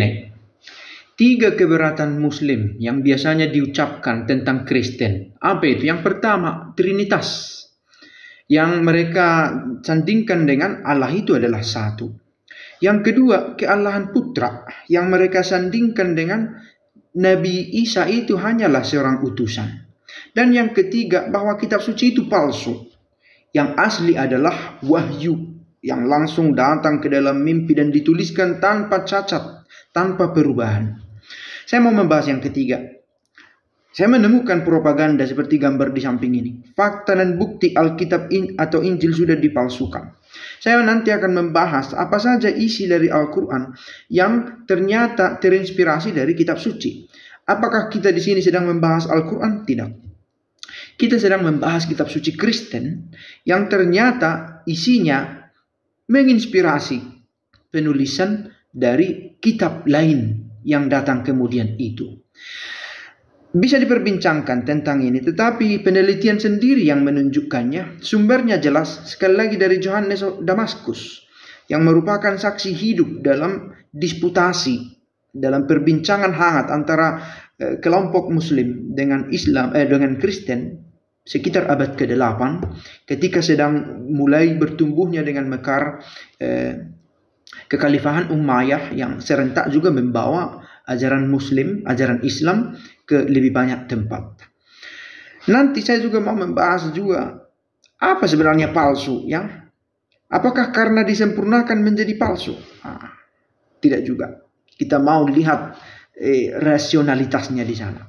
Nih, eh, tiga keberatan Muslim yang biasanya diucapkan tentang Kristen. Apa itu? Yang pertama, Trinitas. Yang mereka sandingkan dengan Allah itu adalah satu. Yang kedua, kealahan putra. Yang mereka sandingkan dengan Nabi Isa itu hanyalah seorang utusan. Dan yang ketiga, bahwa kitab suci itu palsu. Yang asli adalah wahyu yang langsung datang ke dalam mimpi dan dituliskan tanpa cacat tanpa perubahan. Saya mau membahas yang ketiga. Saya menemukan propaganda seperti gambar di samping ini. Fakta dan bukti Alkitab in atau Injil sudah dipalsukan. Saya nanti akan membahas apa saja isi dari Al-Quran yang ternyata terinspirasi dari kitab suci. Apakah kita di sini sedang membahas Al-Quran? Tidak. Kita sedang membahas kitab suci Kristen yang ternyata isinya menginspirasi penulisan dari kitab lain yang datang kemudian itu. Bisa diperbincangkan tentang ini, tetapi penelitian sendiri yang menunjukkannya, sumbernya jelas sekali lagi dari Johannes Damaskus, yang merupakan saksi hidup dalam disputasi, dalam perbincangan hangat antara eh, kelompok Muslim dengan Islam, eh, dengan Kristen sekitar abad ke-8 ketika sedang mulai bertumbuhnya dengan mekar eh, kekhalifahan Umayyah yang serentak juga membawa ajaran Muslim, ajaran Islam ke lebih banyak tempat. Nanti saya juga mau membahas juga apa sebenarnya palsu ya. Apakah karena disempurnakan menjadi palsu? Ah, tidak juga. Kita mau lihat eh, rasionalitasnya di sana.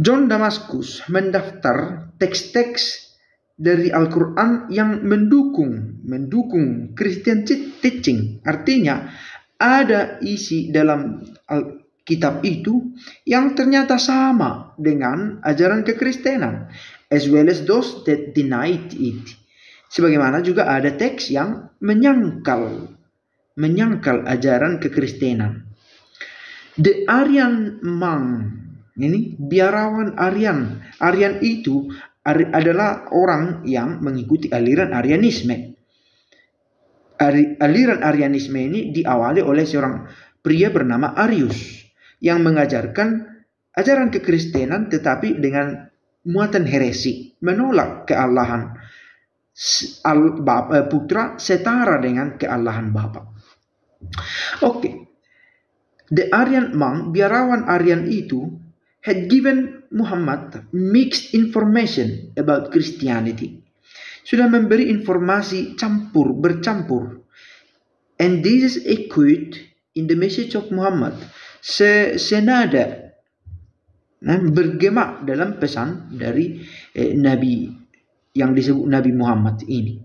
John Damascus mendaftar teks-teks dari Al-Quran yang mendukung mendukung Christian teaching. Artinya ada isi dalam kitab itu yang ternyata sama dengan ajaran kekristenan as well as those that denied it. Sebagaimana juga ada teks yang menyangkal menyangkal ajaran kekristenan. The Aryan Man, ini biarawan Aryan. Aryan itu adalah orang yang mengikuti aliran Arianisme. Aliran Arianisme ini diawali oleh seorang pria bernama Arius yang mengajarkan ajaran kekristenan tetapi dengan muatan heresi, menolak kealahan eh, putra setara dengan kealahan Bapa. Oke. Okay. The Aryan mang biarawan Aryan itu had given Muhammad mixed information about Christianity. Sudah memberi informasi campur bercampur. And this is echoed in the message of Muhammad. Se senada nah, bergema dalam pesan dari eh, Nabi yang disebut Nabi Muhammad ini.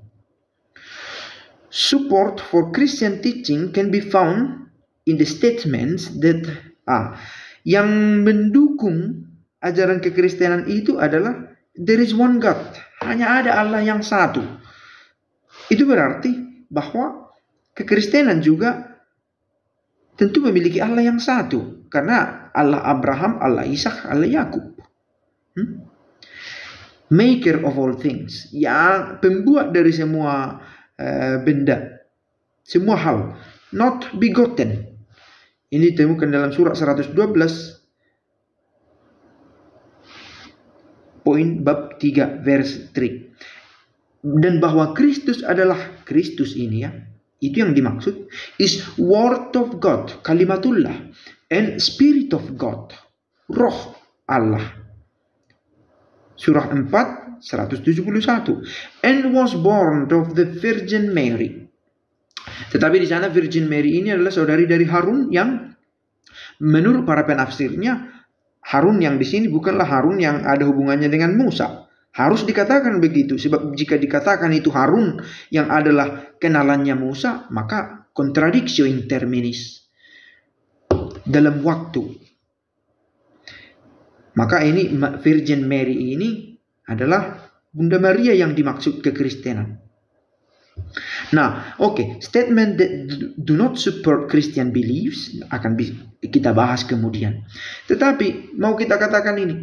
Support for Christian teaching can be found in the statements that are ah, yang mendukung ajaran kekristenan itu adalah there is one God, hanya ada Allah yang satu. Itu berarti bahwa kekristenan juga tentu memiliki Allah yang satu karena Allah Abraham, Allah Ishak, Allah Yakub. Hmm? Maker of all things, yang pembuat dari semua uh, benda, semua hal, not begotten, ini ditemukan dalam surah 112 poin bab 3 verse 3. Dan bahwa Kristus adalah Kristus ini ya. Itu yang dimaksud is word of God, kalimatullah and spirit of God, roh Allah. Surah 4 171 and was born of the Virgin Mary tetapi di sana Virgin Mary ini adalah saudari dari Harun yang menurut para penafsirnya Harun yang di sini bukanlah Harun yang ada hubungannya dengan Musa. Harus dikatakan begitu sebab jika dikatakan itu Harun yang adalah kenalannya Musa, maka kontradiksi in terminis dalam waktu. Maka ini Virgin Mary ini adalah Bunda Maria yang dimaksud kekristenan. Nah, oke, okay. statement that do not support Christian beliefs akan kita bahas kemudian. Tetapi mau kita katakan ini,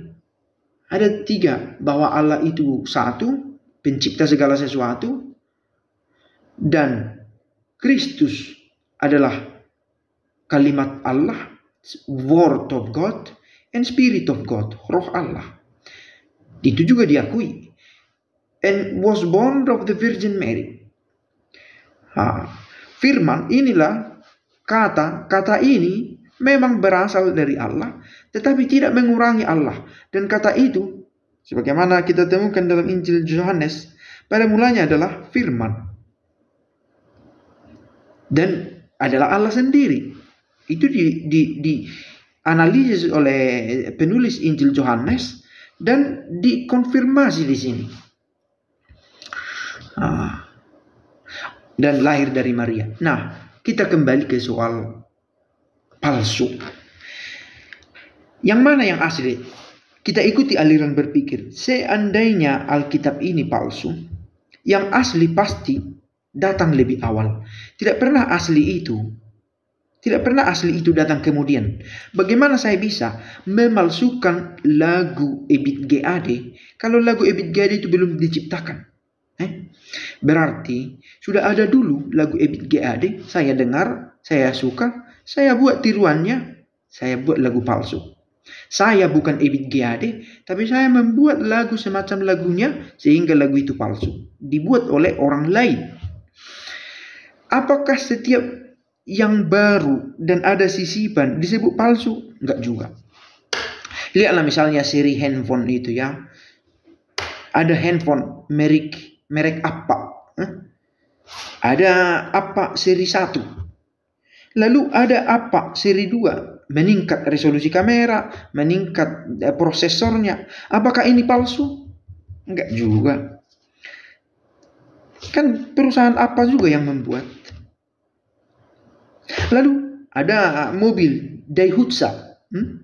ada tiga bahwa Allah itu satu, pencipta segala sesuatu, dan Kristus adalah kalimat Allah, word of God, and spirit of God, roh Allah. Itu juga diakui. And was born of the Virgin Mary Ha. Firman inilah kata, kata ini memang berasal dari Allah tetapi tidak mengurangi Allah dan kata itu sebagaimana kita temukan dalam Injil Yohanes pada mulanya adalah firman dan adalah Allah sendiri. Itu di, di, di analisis oleh penulis Injil Yohanes dan dikonfirmasi di sini. Ah dan lahir dari Maria. Nah, kita kembali ke soal palsu. Yang mana yang asli? Kita ikuti aliran berpikir. Seandainya Alkitab ini palsu, yang asli pasti datang lebih awal. Tidak pernah asli itu. Tidak pernah asli itu datang kemudian. Bagaimana saya bisa memalsukan lagu Ebit GAD kalau lagu Ebit GAD itu belum diciptakan? Eh? Berarti sudah ada dulu lagu Ebit Gade saya dengar, saya suka, saya buat tiruannya, saya buat lagu palsu. Saya bukan Ebit Gade tapi saya membuat lagu semacam lagunya sehingga lagu itu palsu. Dibuat oleh orang lain. Apakah setiap yang baru dan ada sisipan disebut palsu? Enggak juga. Lihatlah misalnya seri handphone itu ya. Ada handphone merek merek apa? Hah? Ada apa seri 1. Lalu ada apa seri 2. Meningkat resolusi kamera, meningkat eh, prosesornya. Apakah ini palsu? Enggak juga. Kan perusahaan apa juga yang membuat? Lalu ada mobil Daihatsu. Hmm?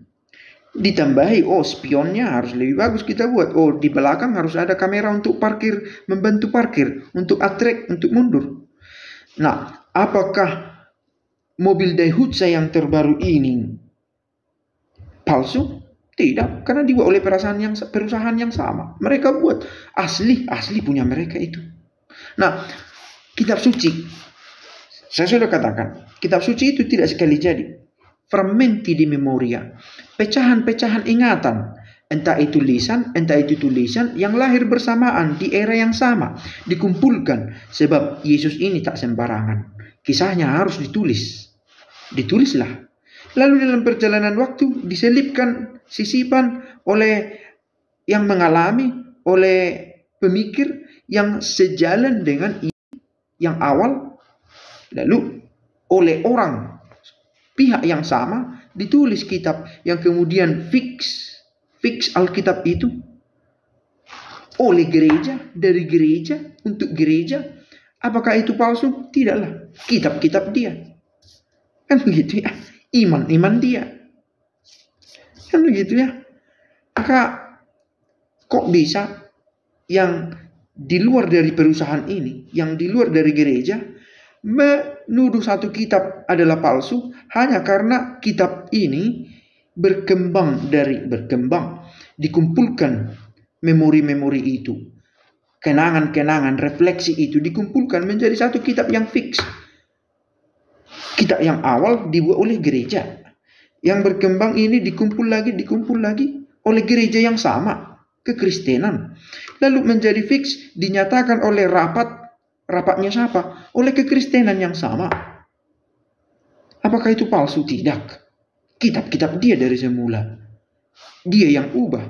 ditambahi oh spionnya harus lebih bagus kita buat oh di belakang harus ada kamera untuk parkir membantu parkir untuk atrek untuk mundur nah apakah mobil Daihatsu yang terbaru ini palsu tidak karena dibuat oleh perusahaan yang perusahaan yang sama mereka buat asli asli punya mereka itu nah kitab suci saya sudah katakan kitab suci itu tidak sekali jadi Fermenti di memoria. Pecahan-pecahan ingatan. Entah itu lisan, entah itu tulisan yang lahir bersamaan di era yang sama. Dikumpulkan. Sebab Yesus ini tak sembarangan. Kisahnya harus ditulis. Ditulislah. Lalu dalam perjalanan waktu diselipkan, sisipan oleh yang mengalami, oleh pemikir yang sejalan dengan yang awal. Lalu oleh orang pihak yang sama ditulis kitab yang kemudian fix fix Alkitab itu oleh gereja dari gereja untuk gereja apakah itu palsu tidaklah kitab-kitab dia kan begitu ya iman-iman dia kan begitu ya maka kok bisa yang di luar dari perusahaan ini yang di luar dari gereja menuduh satu kitab adalah palsu hanya karena kitab ini berkembang dari berkembang dikumpulkan memori-memori itu kenangan-kenangan refleksi itu dikumpulkan menjadi satu kitab yang fix kitab yang awal dibuat oleh gereja yang berkembang ini dikumpul lagi dikumpul lagi oleh gereja yang sama kekristenan lalu menjadi fix dinyatakan oleh rapat rapatnya siapa? Oleh kekristenan yang sama. Apakah itu palsu? Tidak. Kitab-kitab dia dari semula. Dia yang ubah.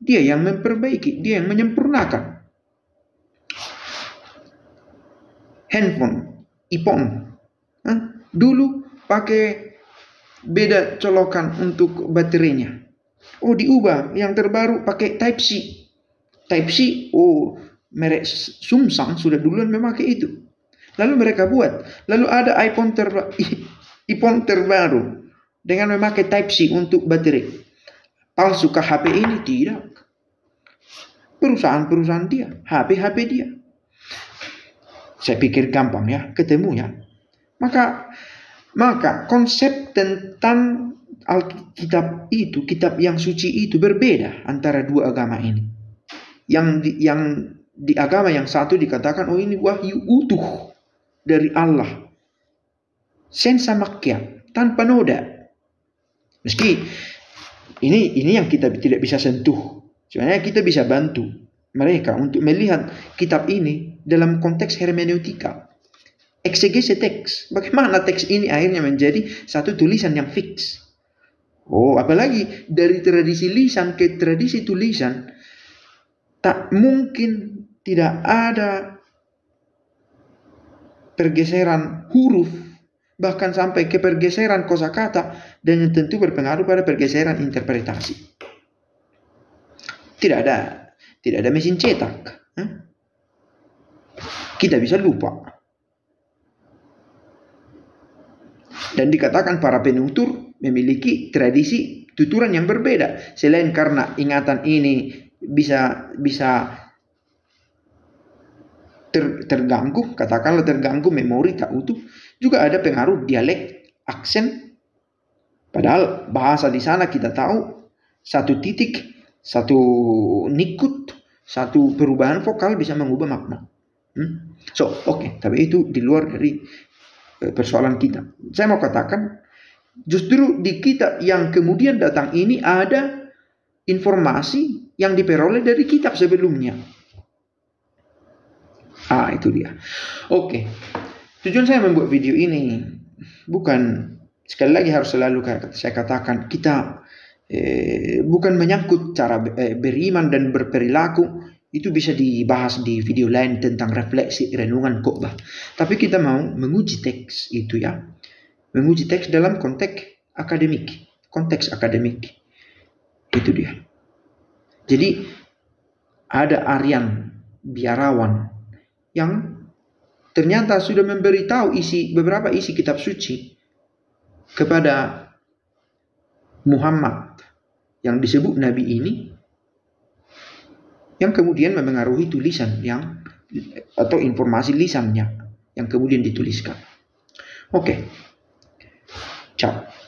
Dia yang memperbaiki. Dia yang menyempurnakan. Handphone. iPhone. Hah? Dulu pakai beda colokan untuk baterainya. Oh diubah. Yang terbaru pakai Type-C. Type-C. Oh merek Samsung sudah duluan memakai itu. Lalu mereka buat. Lalu ada iPhone terba iPhone terbaru dengan memakai Type C untuk baterai. ke HP ini? Tidak. Perusahaan-perusahaan dia, HP-HP dia. Saya pikir gampang ya, ketemu ya. Maka maka konsep tentang Alkitab itu, kitab yang suci itu berbeda antara dua agama ini. Yang yang di agama yang satu dikatakan oh ini wahyu utuh dari Allah sensa makya tanpa noda meski ini ini yang kita tidak bisa sentuh sebenarnya kita bisa bantu mereka untuk melihat kitab ini dalam konteks hermeneutika eksegese teks bagaimana teks ini akhirnya menjadi satu tulisan yang fix oh apalagi dari tradisi lisan ke tradisi tulisan tak mungkin tidak ada pergeseran huruf bahkan sampai ke pergeseran kosakata dan yang tentu berpengaruh pada pergeseran interpretasi. Tidak ada tidak ada mesin cetak. Eh? Kita bisa lupa. Dan dikatakan para penutur memiliki tradisi tuturan yang berbeda selain karena ingatan ini bisa bisa ter, terganggu, katakanlah terganggu memori tak utuh, juga ada pengaruh dialek, aksen. Padahal bahasa di sana kita tahu satu titik, satu nikut, satu perubahan vokal bisa mengubah makna. Hmm? So, oke, okay. tapi itu di luar dari e, persoalan kita. Saya mau katakan, justru di kita yang kemudian datang ini ada informasi yang diperoleh dari kitab sebelumnya. Ah, itu dia. Oke. Okay. Tujuan saya membuat video ini bukan sekali lagi harus selalu saya katakan kita eh, bukan menyangkut cara eh, beriman dan berperilaku itu bisa dibahas di video lain tentang refleksi renungan khotbah. Tapi kita mau menguji teks itu ya. Menguji teks dalam konteks akademik, konteks akademik. Itu dia. Jadi ada Aryan biarawan yang ternyata sudah memberitahu isi beberapa isi kitab suci kepada Muhammad yang disebut nabi ini yang kemudian memengaruhi tulisan yang atau informasi lisannya yang kemudian dituliskan. Oke. Okay. Ciao.